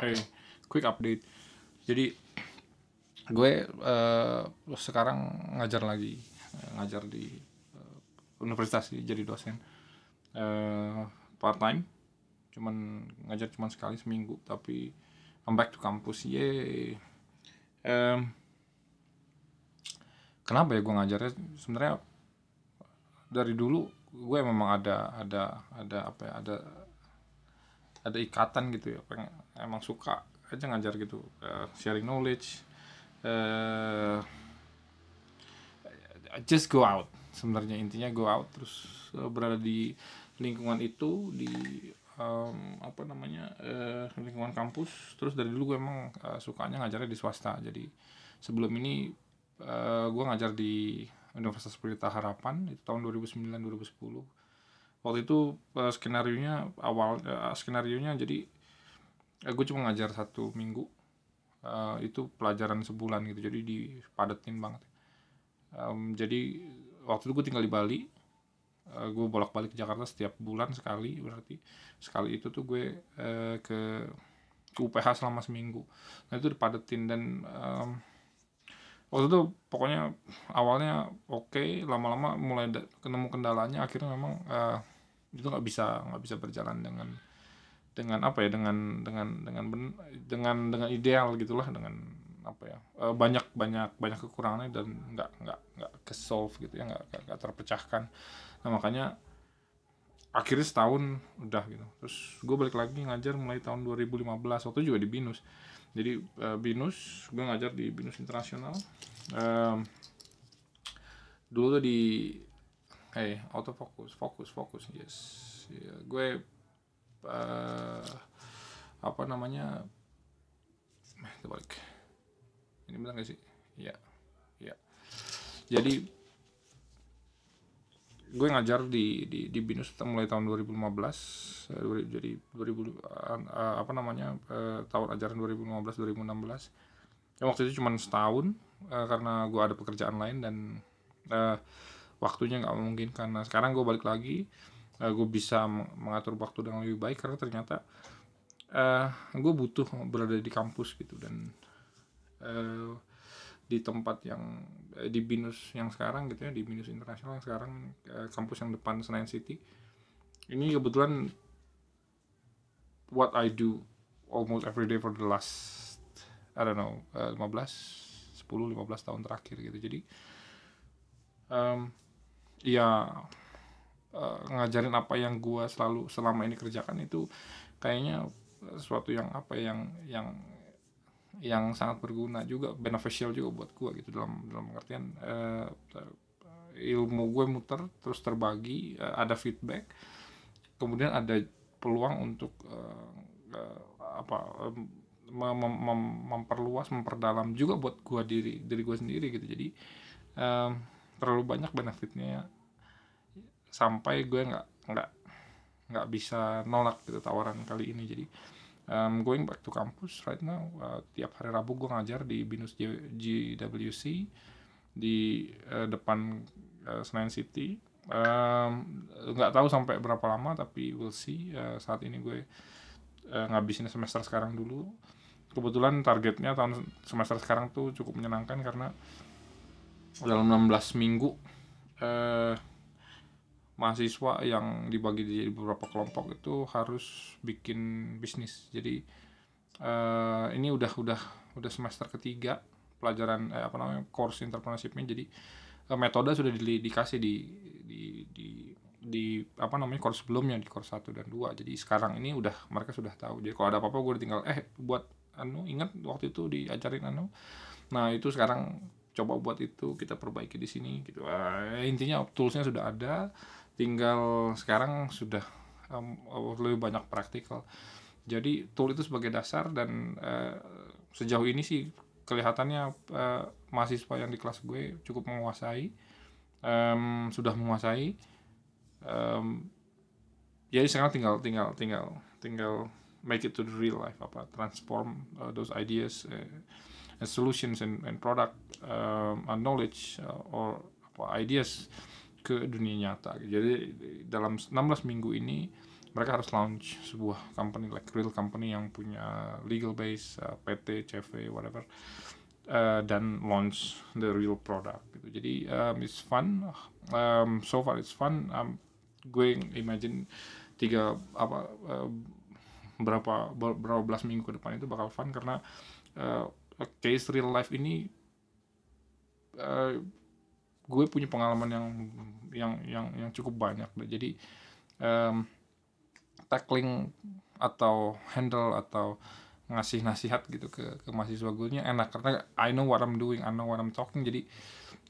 hey, quick update jadi gue uh, sekarang ngajar lagi eh, ngajar di uh, universitas jadi dosen uh, part time cuman ngajar cuman sekali seminggu tapi come back to campus. ye um, kenapa ya gue ngajarnya sebenarnya dari dulu gue memang ada ada ada apa ya ada ada ikatan gitu ya pengen emang suka aja ngajar gitu uh, sharing knowledge uh, just go out sebenarnya intinya go out terus uh, berada di lingkungan itu di um, apa namanya uh, lingkungan kampus terus dari dulu gue emang uh, sukanya ngajarnya di swasta jadi sebelum ini uh, gue ngajar di Universitas Pelita Harapan itu tahun 2009 2010 waktu itu uh, eh, skenario nya awal uh, eh, skenario nya jadi uh, eh, gue cuma ngajar satu minggu uh, itu pelajaran sebulan gitu jadi dipadetin banget um, jadi waktu itu gue tinggal di Bali uh, gue bolak balik ke Jakarta setiap bulan sekali berarti sekali itu tuh gue uh, ke, ke UPH selama seminggu nah itu dipadetin dan um, waktu itu pokoknya awalnya oke okay, lama-lama mulai ketemu kendalanya akhirnya memang uh, itu nggak bisa nggak bisa berjalan dengan dengan apa ya dengan dengan dengan ben, dengan dengan ideal gitulah dengan apa ya eh, banyak banyak banyak kekurangannya dan nggak nggak nggak kesolve gitu ya nggak nggak terpecahkan nah makanya akhirnya setahun udah gitu terus gue balik lagi ngajar mulai tahun 2015 waktu juga di binus jadi uh, binus gue ngajar di binus internasional um, dulu tuh di eh hey, autofocus fokus fokus yes yeah, gue uh, apa namanya eh, balik ini benar gak sih ya yeah. ya yeah. jadi gue ngajar di di di binus mulai tahun 2015 eh, jadi 2000 eh, apa namanya eh, tahun ajaran 2015 2016 yang waktu itu cuma setahun karena gue ada pekerjaan lain dan waktunya nggak mungkin karena sekarang gue balik lagi gue bisa mengatur waktu dengan lebih baik karena ternyata uh, gue butuh berada di kampus gitu dan uh, di tempat yang eh, di binus yang sekarang gitu ya di binus internasional yang sekarang uh, kampus yang depan Senayan City ini kebetulan what I do almost every day for the last I don't know uh, 15 10 15 tahun terakhir gitu jadi um, ya uh, ngajarin apa yang gua selalu selama ini kerjakan itu kayaknya sesuatu yang apa yang yang yang sangat berguna juga beneficial juga buat gue gitu dalam dalam pengertian uh, ilmu gue muter terus terbagi uh, ada feedback kemudian ada peluang untuk uh, uh, apa um, mem mem memperluas memperdalam juga buat gue diri diri gue sendiri gitu jadi um, terlalu banyak benefitnya sampai gue nggak nggak nggak bisa nolak gitu tawaran kali ini jadi um, going back to campus right now uh, tiap hari Rabu gue ngajar di binus GWC di uh, depan uh, Senayan City um, nggak um, tahu sampai berapa lama tapi we'll see uh, saat ini gue uh, ngabisin semester sekarang dulu kebetulan targetnya tahun semester sekarang tuh cukup menyenangkan karena dalam 16 minggu uh, mahasiswa yang dibagi di beberapa kelompok itu harus bikin bisnis. Jadi uh, ini udah udah udah semester ketiga pelajaran eh, apa namanya course entrepreneurshipnya. Jadi uh, metode sudah di, dikasih di di di di apa namanya course sebelumnya di course 1 dan 2. Jadi sekarang ini udah mereka sudah tahu. Jadi kalau ada apa-apa gue tinggal eh buat anu ingat waktu itu diajarin anu. Nah, itu sekarang coba buat itu kita perbaiki di sini gitu. Uh, intinya toolsnya sudah ada tinggal sekarang sudah um, lebih banyak praktikal jadi tool itu sebagai dasar dan uh, sejauh ini sih kelihatannya uh, mahasiswa yang di kelas gue cukup menguasai um, sudah menguasai um, jadi ya sekarang tinggal tinggal tinggal tinggal make it to the real life apa transform uh, those ideas uh, and solutions and, and product um, and knowledge uh, or apa, ideas ke dunia nyata. Jadi dalam 16 minggu ini mereka harus launch sebuah company like real company yang punya legal base uh, PT, CV, whatever uh, dan launch the real product gitu. Jadi um, it's fun. Um, so far it's fun. Um, gue imagine tiga apa uh, berapa berapa belas minggu ke depan itu bakal fun karena uh, case real life ini uh, gue punya pengalaman yang yang yang yang cukup banyak deh. jadi um, tackling atau handle atau ngasih nasihat gitu ke ke mahasiswa gue nya enak karena I know what I'm doing I know what I'm talking jadi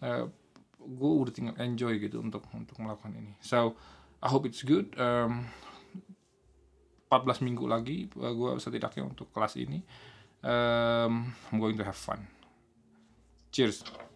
uh, gue udah tinggal enjoy gitu untuk untuk melakukan ini so I hope it's good um, 14 minggu lagi uh, gue setidaknya untuk kelas ini um, I'm going to have fun cheers